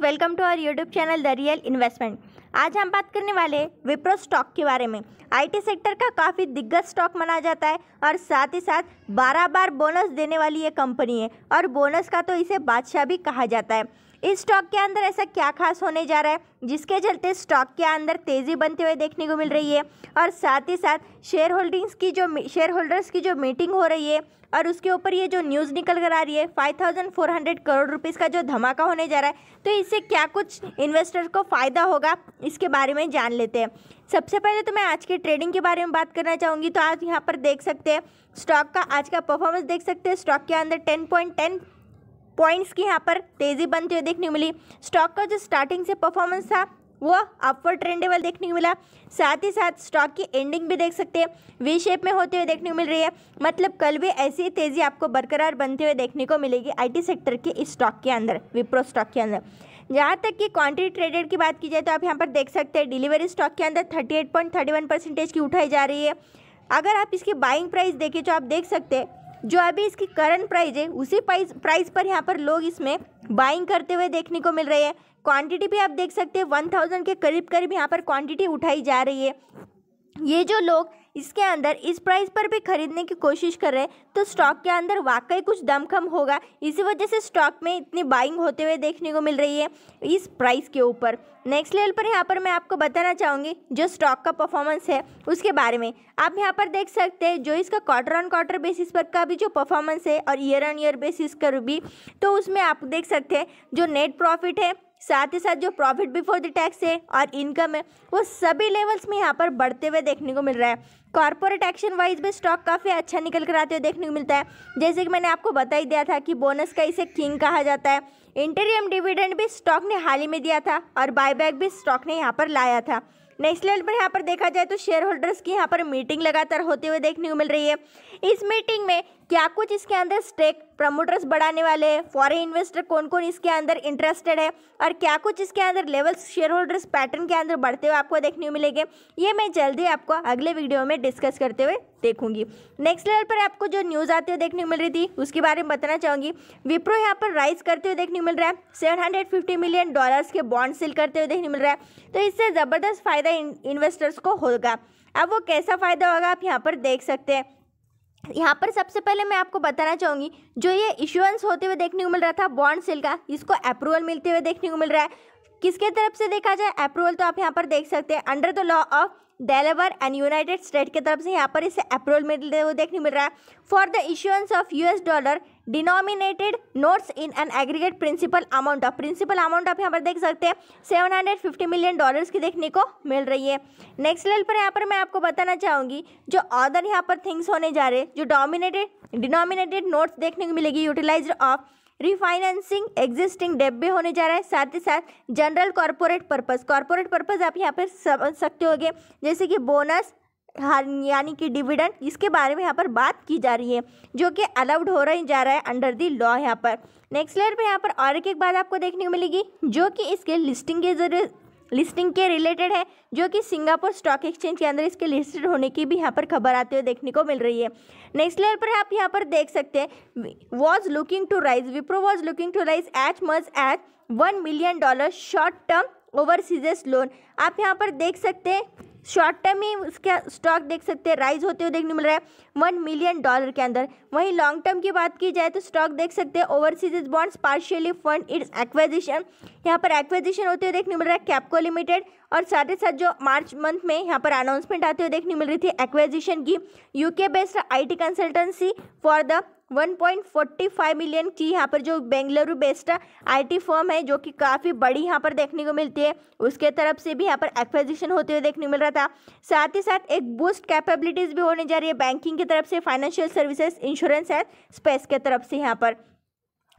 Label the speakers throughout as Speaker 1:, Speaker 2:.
Speaker 1: guys welcome to our YouTube channel the real investment आज हम बात करने वाले विप्रो स्टॉक के बारे में आईटी सेक्टर का काफ़ी दिग्गज स्टॉक माना जाता है और साथ ही साथ बारह बार बोनस देने वाली ये कंपनी है और बोनस का तो इसे बादशाह भी कहा जाता है इस स्टॉक के अंदर ऐसा क्या खास होने जा रहा है जिसके चलते स्टॉक के अंदर तेज़ी बनते हुए देखने को मिल रही है और साथ ही साथ शेयर होल्डिंग्स की जो शेयर होल्डर्स की जो मीटिंग हो रही है और उसके ऊपर ये जो न्यूज़ निकल कर आ रही है 5,400 करोड़ रुपीस का जो धमाका होने जा रहा है तो इससे क्या कुछ इन्वेस्टर्स को फ़ायदा होगा इसके बारे में जान लेते हैं सबसे पहले तो मैं आज के ट्रेडिंग के बारे में बात करना चाहूँगी तो आज यहाँ पर देख सकते हैं स्टॉक का आज का परफॉर्मेंस देख सकते हैं स्टॉक के अंदर टेन पॉइंट टेन पॉइंट्स की यहाँ पर तेज़ी बनती हुई देखने को मिली स्टॉक का जो स्टार्टिंग से परफॉर्मेंस था वो अपवर ट्रेंडेबल देखने को मिला साथ ही साथ स्टॉक की एंडिंग भी देख सकते हैं वी शेप में होते हुए देखने को मिल रही है मतलब कल भी ऐसी तेज़ी आपको बरकरार बनते हुए देखने को मिलेगी आईटी सेक्टर के इस स्टॉक के अंदर विप्रो स्टॉक के अंदर जहाँ तक कि क्वांटिटी ट्रेडेड की बात की जाए तो आप यहाँ पर देख सकते हैं डिलीवरी स्टॉक के अंदर थर्टी परसेंटेज की उठाई जा रही है अगर आप इसकी बाइंग प्राइस देखें तो आप देख सकते हैं जो अभी इसकी करंट प्राइस है उसी प्राइस प्राइस पर यहाँ पर लोग इसमें बाइंग करते हुए देखने को मिल रही है क्वांटिटी भी आप देख सकते हैं वन थाउजेंड के करीब करीब यहाँ पर क्वांटिटी उठाई जा रही है ये जो लोग इसके अंदर इस प्राइस पर भी खरीदने की कोशिश कर रहे हैं तो स्टॉक के अंदर वाकई कुछ दमखम होगा इसी वजह से स्टॉक में इतनी बाइंग होते हुए देखने को मिल रही है इस प्राइस के ऊपर नेक्स्ट लेवल पर यहाँ पर मैं आपको बताना चाहूँगी जो स्टॉक का परफॉर्मेंस है उसके बारे में आप यहाँ पर देख सकते हैं जो इसका क्वार्टर ऑन क्वार्टर बेसिस पर का भी जो परफॉर्मेंस है और ईयर ऑन ईयर बेसिस का भी तो उसमें आप देख सकते हैं जो नेट प्रॉफिट है साथ ही साथ जो प्रॉफिट बिफोर द टैक्स है और इनकम है वो सभी लेवल्स में यहाँ पर बढ़ते हुए देखने को मिल रहा है कॉर्पोरेट एक्शन वाइज भी स्टॉक काफ़ी अच्छा निकल कर आते हुए देखने को मिलता है जैसे कि मैंने आपको बता ही दिया था कि बोनस का इसे किंग कहा जाता है इंटरियम डिविडेंड भी स्टॉक ने हाल ही में दिया था और बायबैक भी स्टॉक ने यहाँ पर लाया था नेक्स्ट लेवल पर यहाँ पर देखा जाए तो शेयर होल्डर्स की यहाँ पर मीटिंग लगातार होते हुए देखने को मिल रही है इस मीटिंग में क्या कुछ इसके अंदर स्टेक प्रमोटर्स बढ़ाने वाले हैं फॉरेन इन्वेस्टर कौन कौन इसके अंदर इंटरेस्टेड है और क्या कुछ इसके अंदर लेवल्स शेयर होल्डर्स पैटर्न के अंदर बढ़ते हुए आपको देखने को मिलेंगे ये मैं जल्दी आपको अगले वीडियो में डिस्कस करते हुए देखूंगी नेक्स्ट लेवल पर आपको जो न्यूज़ आते हुए देखने को मिल रही थी उसके बारे में बताना चाहूँगी विप्रो यहाँ पर राइज करते हुए देखने को मिल रहा है सेवन मिलियन डॉलर्स के बॉन्ड सेल करते हुए देखने मिल रहा है तो इससे ज़बरदस्त फ़ायदा इन्वेस्टर्स को होगा अब वो कैसा फ़ायदा होगा आप यहाँ पर देख सकते हैं यहाँ पर सबसे पहले मैं आपको बताना चाहूँगी जो ये इशुएंस होते हुए देखने को मिल रहा था बॉन्ड सेल का इसको अप्रूवल मिलते हुए देखने को मिल रहा है किसके तरफ से देखा जाए अप्रूवल तो आप यहाँ पर देख सकते हैं under the law of Delaware and United State की तरफ से यहाँ पर इसे अप्रूवल मिल वो देखने मिल रहा है for the issuance of US dollar denominated notes in an aggregate principal amount of principal amount आप यहाँ पर देख सकते हैं seven hundred fifty million dollars की देखने को मिल रही है नेक्स्ट लेवल पर यहाँ पर मैं आपको बताना चाहूँगी जो अदर यहाँ पर थिंग्स होने जा रहे जो डोमिनेटेड डिनोमिनेटेड नोट्स देखने को मिलेगी utilize of refinancing existing debt भी होने जा रहा है साथ ही साथ general corporate purpose corporate purpose आप यहाँ पर समझ सकते होगे जैसे कि बोनस यानी कि डिविडेंड इसके बारे में यहाँ पर बात की जा रही है जो कि अलाउड हो रही जा रहा है अंडर दी लॉ यहाँ पर नेक्स्ट लेयर पे यहाँ पर और एक बात आपको देखने को मिलेगी जो कि इसके लिस्टिंग के जरिए लिस्टिंग के रिलेटेड है जो कि सिंगापुर स्टॉक एक्सचेंज के अंदर इसके लिस्टेड होने की भी यहाँ पर खबर आते हुए देखने को मिल रही है नेक्स्ट लेवल पर आप यहाँ पर देख सकते हैं was looking to raise Wipro was looking to raise एच मज एच one million dollar short term overseas loan आप यहाँ पर देख सकते हैं शॉर्ट टर्म में उसका स्टॉक देख सकते हैं राइज होते हुए देखने मिल रहा है वन मिलियन डॉलर के अंदर वहीं लॉन्ग टर्म की बात की जाए तो स्टॉक देख सकते हैं overseas bonds partially fund its acquisition यहाँ पर एक्वेजिशन होते हुए देखने मिल रहा है कैपको लिमिटेड और साथ ही साथ जो मार्च मंथ में यहाँ पर अनाउंसमेंट आते हुए देखने मिल रही थी एक्वेजिशन की UK based I consultancy for the 1.45 million की यहाँ पर जो बेंगलुरु बेस्ड आईटी फर्म है जो कि काफ़ी बड़ी यहाँ पर देखने को मिलती है उसके तरफ से भी यहाँ पर एक्विजिशन होते हुए देखने को मिल रहा था साथ ही साथ एक बूस्ट कैपेबिलिटीज़ भी होने जा रही है बैंकिंग की तरफ से financial services insurance and space के तरफ से यहाँ पर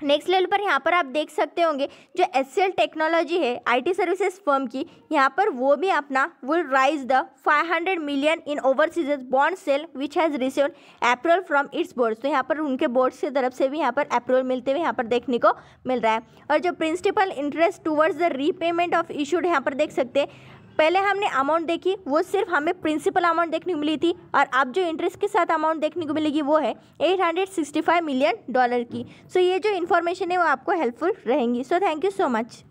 Speaker 1: नेक्स्ट लेवल पर यहाँ पर आप देख सकते होंगे जो एस टेक्नोलॉजी है आईटी सर्विसेज फर्म की यहाँ पर वो भी अपना will raise the 500 million in overseas bond sale which has receive approval from its boards तो यहाँ पर उनके बोर्ड्स की तरफ से भी यहाँ पर अप्रूवल मिलते हुए यहाँ पर देखने को मिल रहा है और जो principal interest towards the repayment of issued यहाँ पर देख सकते हैं पहले हमने अमाउंट देखी वो सिर्फ हमें प्रिंसिपल अमाउंट देखने को मिली थी और अब जो इंटरेस्ट के साथ अमाउंट देखने को मिलेगी वो है 865 मिलियन डॉलर की सो so ये जो इन्फॉर्मेशन है वो आपको हेल्पफुल रहेंगी so thank you so much